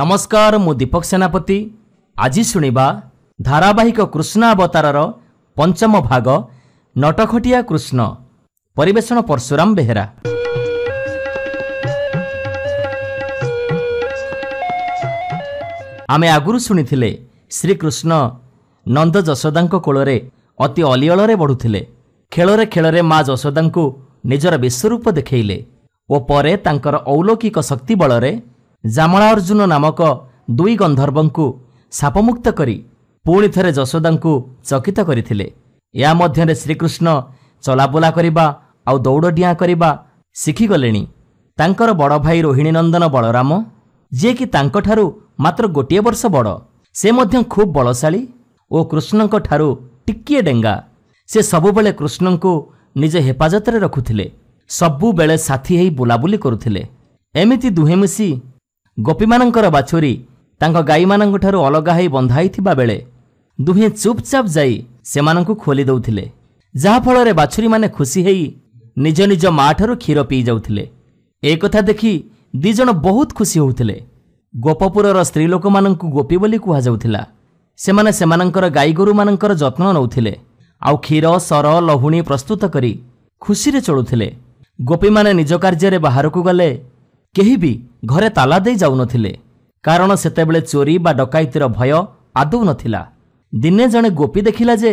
ନମସ୍କାର ମୁଁ ଦୀପକ ସେନାପତି ଆଜି ଶୁଣିବା ଧାରାବାହିକ କୃଷ୍ଣ ଅବତାରର ପଞ୍ଚମ ଭାଗ ନଟଖଟିଆ କୃଷ୍ଣ ପରିବେଷଣ ପରଶୁରାମ ବେହେରା ଆମେ ଆଗରୁ ଶୁଣିଥିଲେ ଶ୍ରୀକୃଷ୍ଣ ନନ୍ଦ ଯଶୋଦାଙ୍କ କୋଳରେ ଅତି ଅଲିଅଳରେ ବଢ଼ୁଥିଲେ ଖେଳରେ ଖେଳରେ ମା ଯଶୋଦାଙ୍କୁ ନିଜର ବିଶ୍ୱରୂପ ଦେଖେଇଲେ ଓ ପରେ ତାଙ୍କର ଅଲୌକିକ ଶକ୍ତି ବଳରେ ଜାମଳା ଅର୍ଜୁନ ନାମକ ଦୁଇ ଗନ୍ଧର୍ବଙ୍କୁ ସାପମୁକ୍ତ କରି ପୁଣି ଥରେ ଯଶୋଦାଙ୍କୁ ଚକିତ କରିଥିଲେ ଏହା ମଧ୍ୟରେ ଶ୍ରୀକୃଷ୍ଣ ଚଲାବୁଲା କରିବା ଆଉ ଦୌଡ଼ ଡିଆଁ କରିବା ଶିଖିଗଲେଣି ତାଙ୍କର ବଡ଼ ଭାଇ ରୋହିଣୀ ନନ୍ଦନ ବଳରାମ ଯିଏକି ତାଙ୍କଠାରୁ ମାତ୍ର ଗୋଟିଏ ବର୍ଷ ବଡ଼ ସେ ମଧ୍ୟ ଖୁବ୍ ବଳଶାଳୀ ଓ କୃଷ୍ଣଙ୍କଠାରୁ ଟିକିଏ ଡେଙ୍ଗା ସେ ସବୁବେଳେ କୃଷ୍ଣଙ୍କୁ ନିଜ ହେଫାଜତରେ ରଖୁଥିଲେ ସବୁବେଳେ ସାଥି ହୋଇ ବୁଲାବୁଲି କରୁଥିଲେ ଏମିତି ଦୁହେଁ ମିଶି ଗୋପୀମାନଙ୍କର ବାଛୁରୀ ତାଙ୍କ ଗାଈମାନଙ୍କଠାରୁ ଅଲଗା ହୋଇ ବନ୍ଧା ହୋଇଥିବା ବେଳେ ଦୁହେଁ ଚୁପଚାପ ଯାଇ ସେମାନଙ୍କୁ ଖୋଲି ଦେଉଥିଲେ ଯାହାଫଳରେ ବାଛୁରୀମାନେ ଖୁସି ହୋଇ ନିଜ ନିଜ ମା'ଠାରୁ କ୍ଷୀର ପିଇ ଯାଉଥିଲେ ଏ କଥା ଦେଖି ଦୁଇ ଜଣ ବହୁତ ଖୁସି ହେଉଥିଲେ ଗୋପପୁରର ସ୍ତ୍ରୀ ଲୋକମାନଙ୍କୁ ଗୋପୀ ବୋଲି କୁହାଯାଉଥିଲା ସେମାନେ ସେମାନଙ୍କର ଗାଈଗୋରୁମାନଙ୍କର ଯତ୍ନ ନେଉଥିଲେ ଆଉ କ୍ଷୀର ସର ଲହୁଣୀ ପ୍ରସ୍ତୁତ କରି ଖୁସିରେ ଚଳୁଥିଲେ ଗୋପୀମାନେ ନିଜ କାର୍ଯ୍ୟରେ ବାହାରକୁ ଗଲେ କେହି ବି ଘରେ ତାଲା ଦେଇ ଯାଉନଥିଲେ କାରଣ ସେତେବେଳେ ଚୋରି ବା ଡକାୟତିର ଭୟ ଆଦୌ ନଥିଲା ଦିନେ ଜଣେ ଗୋପୀ ଦେଖିଲା ଯେ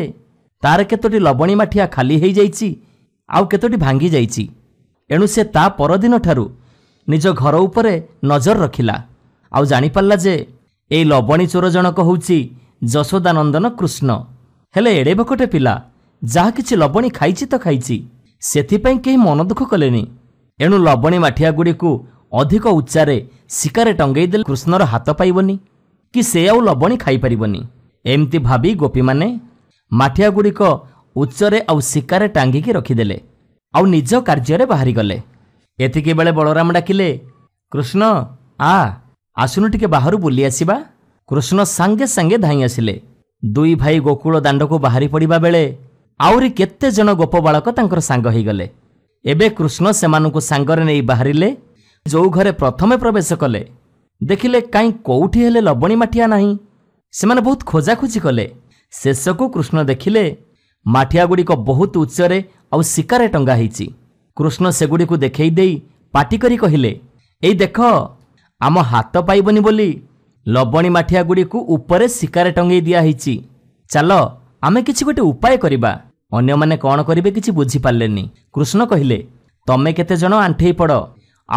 ତାର କେତୋଟି ଲବଣୀ ମାଠିଆ ଖାଲି ହୋଇଯାଇଛି ଆଉ କେତୋଟି ଭାଙ୍ଗି ଯାଇଛି ଏଣୁ ସେ ତା ପରଦିନଠାରୁ ନିଜ ଘର ଉପରେ ନଜର ରଖିଲା ଆଉ ଜାଣିପାରିଲା ଯେ ଏଇ ଲବଣୀ ଚୋର ଜଣକ ହେଉଛି ଯଶୋଦାନନ୍ଦନ କୃଷ୍ଣ ହେଲେ ଏଡ଼େ ବକଟେ ପିଲା ଯାହା କିଛି ଲବଣୀ ଖାଇଛି ତ ଖାଇଛି ସେଥିପାଇଁ କେହି ମନ ଦୁଃଖ କଲେନି ଏଣୁ ଲବଣୀ ମାଠିଆଗୁଡ଼ିକୁ ଅଧିକ ଉଚ୍ଚାରେ ଶିକାରେ ଟଙ୍ଗେଇଦେଲେ କୃଷ୍ଣର ହାତ ପାଇବନି କି ସେ ଆଉ ଲବଣୀ ଖାଇପାରିବନି ଏମିତି ଭାବି ଗୋପୀମାନେ ମାଠିଆଗୁଡ଼ିକ ଉଚ୍ଚରେ ଆଉ ଶିକାରେ ଟାଙ୍ଗିକି ରଖିଦେଲେ ଆଉ ନିଜ କାର୍ଯ୍ୟରେ ବାହାରିଗଲେ ଏତିକିବେଳେ ବଳରାମ ଡାକିଲେ କୃଷ୍ଣ ଆସୁନୁ ଟିକେ ବାହାରୁ ବୁଲି ଆସିବା କୃଷ୍ଣ ସାଙ୍ଗେ ସାଙ୍ଗେ ଧାଇଁ ଆସିଲେ ଦୁଇ ଭାଇ ଗୋକୁଳ ଦାଣ୍ଡକୁ ବାହାରି ପଡ଼ିବା ବେଳେ ଆହୁରି କେତେଜଣ ଗୋପବାଳକ ତାଙ୍କର ସାଙ୍ଗ ହୋଇଗଲେ ଏବେ କୃଷ୍ଣ ସେମାନଙ୍କୁ ସାଙ୍ଗରେ ନେଇ ବାହାରିଲେ ଯେଉଁ ଘରେ ପ୍ରଥମେ ପ୍ରବେଶ କଲେ ଦେଖିଲେ କାହିଁ କେଉଁଠି ହେଲେ ଲବଣୀ ମାଠିଆ ନାହିଁ ସେମାନେ ବହୁତ ଖୋଜାଖୋଜି କଲେ ଶେଷକୁ କୃଷ୍ଣ ଦେଖିଲେ ମାଠିଆଗୁଡ଼ିକ ବହୁତ ଉଚ୍ଚରେ ଆଉ ଶିକାରେ ଟଙ୍ଗା ହୋଇଛି କୃଷ୍ଣ ସେଗୁଡ଼ିକୁ ଦେଖେଇ ଦେଇ ପାଟି କରି କହିଲେ ଏଇ ଦେଖ ଆମ ହାତ ପାଇବନି ବୋଲି ଲବଣୀ ମାଠିଆଗୁଡ଼ିକୁ ଉପରେ ଶିକାରେ ଟଙ୍ଗେଇ ଦିଆହେଇଛି ଚାଲ ଆମେ କିଛି ଗୋଟେ ଉପାୟ କରିବା ଅନ୍ୟମାନେ କ'ଣ କରିବେ କିଛି ବୁଝିପାରିଲେନି କୃଷ୍ଣ କହିଲେ ତମେ କେତେଜଣ ଆଣ୍ଠେଇ ପଡ଼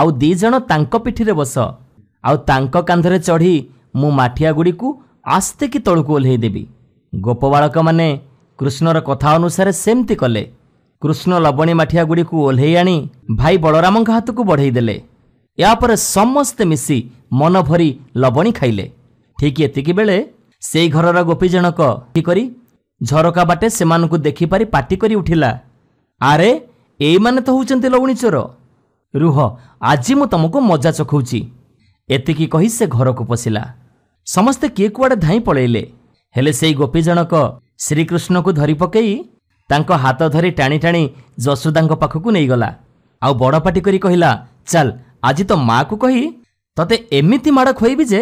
ଆଉ ଦୁଇ ଜଣ ତାଙ୍କ ପିଠିରେ ବସ ଆଉ ତାଙ୍କ କାନ୍ଧରେ ଚଢ଼ି ମୁଁ ମାଠିଆଗୁଡ଼ିକୁ ଆସ୍ତେ କି ତଳକୁ ଓହ୍ଲାଇ ଦେବି ଗୋପବାଳକମାନେ କୃଷ୍ଣର କଥା ଅନୁସାରେ ସେମିତି କଲେ କୃଷ୍ଣ ଲବଣୀ ମାଠିଆ ଗୁଡ଼ିକୁ ଓହ୍ଲାଇ ଆଣି ଭାଇ ବଳରାମଙ୍କ ହାତକୁ ବଢ଼େଇଦେଲେ ଏହାପରେ ସମସ୍ତେ ମିଶି ମନ ଭରି ଲବଣୀ ଖାଇଲେ ଠିକ୍ ଏତିକି ବେଳେ ସେଇ ଘରର ଗୋପୀ ଜଣକ କରି ଝରକା ବାଟେ ସେମାନଙ୍କୁ ଦେଖିପାରି ପାଟି କରି ଉଠିଲା ଆରେ ଏଇମାନେ ତ ହେଉଛନ୍ତି ଲଉଣୀ ଚୋର ରୁହ ଆଜି ମୁଁ ତମକୁ ମଜା ଚଖଉଛି ଏତିକି କହି ସେ ଘରକୁ ପଶିଲା ସମସ୍ତେ କିଏ କୁଆଡ଼େ ଧାଇଁ ପଳେଇଲେ ହେଲେ ସେଇ ଗୋପୀ ଜଣକ ଶ୍ରୀକୃଷ୍ଣଙ୍କୁ ଧରି ପକାଇ ତାଙ୍କ ହାତ ଧରି ଟାଣି ଟାଣି ଯଶୋଦାଙ୍କ ପାଖକୁ ନେଇଗଲା ଆଉ ବଡ଼ ପାଟି କରି କହିଲା ଚାଲ ଆଜି ତ ମା'କୁ କହି ତତେ ଏମିତି ମାଡ଼ ଖୋଇବି ଯେ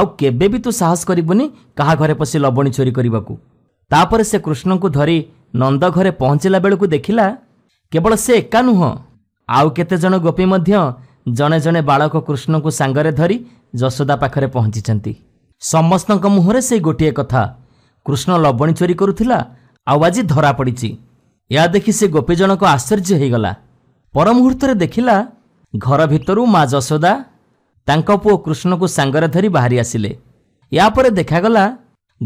ଆଉ କେବେ ବି ତୁ ସାହସ କରିବୁନି କାହା ଘରେ ପଶି ଲବଣୀ ଚୋରି କରିବାକୁ ତାପରେ ସେ କୃଷ୍ଣଙ୍କୁ ଧରି ନନ୍ଦ ଘରେ ପହଞ୍ଚିଲା ବେଳକୁ ଦେଖିଲା କେବଳ ସେ ଏକା ନୁହଁ ଆଉ କେତେଜଣ ଗୋପୀ ମଧ୍ୟ ଜଣେ ଜଣେ ବାଳକ କୃଷ୍ଣଙ୍କୁ ସାଙ୍ଗରେ ଧରି ଯଶୋଦା ପାଖରେ ପହଞ୍ଚିଛନ୍ତି ସମସ୍ତଙ୍କ ମୁହଁରେ ସେଇ ଗୋଟିଏ କଥା କୃଷ୍ଣ ଲବଣୀ ଚୋରି କରୁଥିଲା ଆଉ ଆଜି ଧରାପଡ଼ିଛି ଏହା ଦେଖି ସେ ଗୋପୀ ଜଣକ ଆଶ୍ଚର୍ଯ୍ୟ ହୋଇଗଲା ପରମୁହୂର୍ତ୍ତରେ ଦେଖିଲା ଘର ଭିତରୁ ମା ଯଶୋଦା ତାଙ୍କ ପୁଅ କୃଷ୍ଣକୁ ସାଙ୍ଗରେ ଧରି ବାହାରି ଆସିଲେ ଏହାପରେ ଦେଖାଗଲା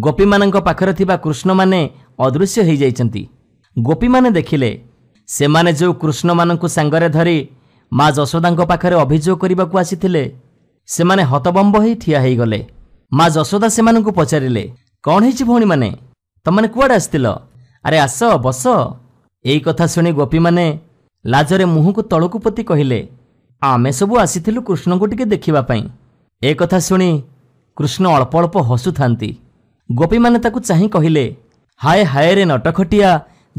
ଗୋପୀମାନଙ୍କ ପାଖରେ ଥିବା କୃଷ୍ଣମାନେ ଅଦୃଶ୍ୟ ହୋଇଯାଇଛନ୍ତି ଗୋପୀମାନେ ଦେଖିଲେ ସେମାନେ ଯେଉଁ କୃଷ୍ଣମାନଙ୍କୁ ସାଙ୍ଗରେ ଧରି ମା ଯଶୋଦାଙ୍କ ପାଖରେ ଅଭିଯୋଗ କରିବାକୁ ଆସିଥିଲେ ସେମାନେ ହତବମ୍ବ ହୋଇ ଠିଆ ହୋଇଗଲେ ମା ଯଶୋଦା ସେମାନଙ୍କୁ ପଚାରିଲେ କ'ଣ ହେଇଛି ଭଉଣୀମାନେ ତମମାନେ କୁଆଡ଼େ ଆସିଥିଲ ଆରେ ଆସ ବସ ଏଇ କଥା ଶୁଣି ଗୋପୀମାନେ ଲାଜରେ ମୁହଁକୁ ତଳକୁ ପୋତି କହିଲେ ଆମେ ସବୁ ଆସିଥିଲୁ କୃଷ୍ଣଙ୍କୁ ଟିକେ ଦେଖିବା ପାଇଁ ଏ କଥା ଶୁଣି କୃଷ୍ଣ ଅଳ୍ପ ଅଳ୍ପ ହସୁଥାନ୍ତି ଗୋପୀମାନେ ତାକୁ ଚାହିଁ କହିଲେ ହାଏ ହାଏରେ ନଟଖଟିଆ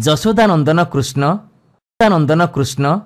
ଯଶୋଦାନନ୍ଦନ କୃଷ୍ଣ ନନ୍ଦନ କୃଷ୍ଣ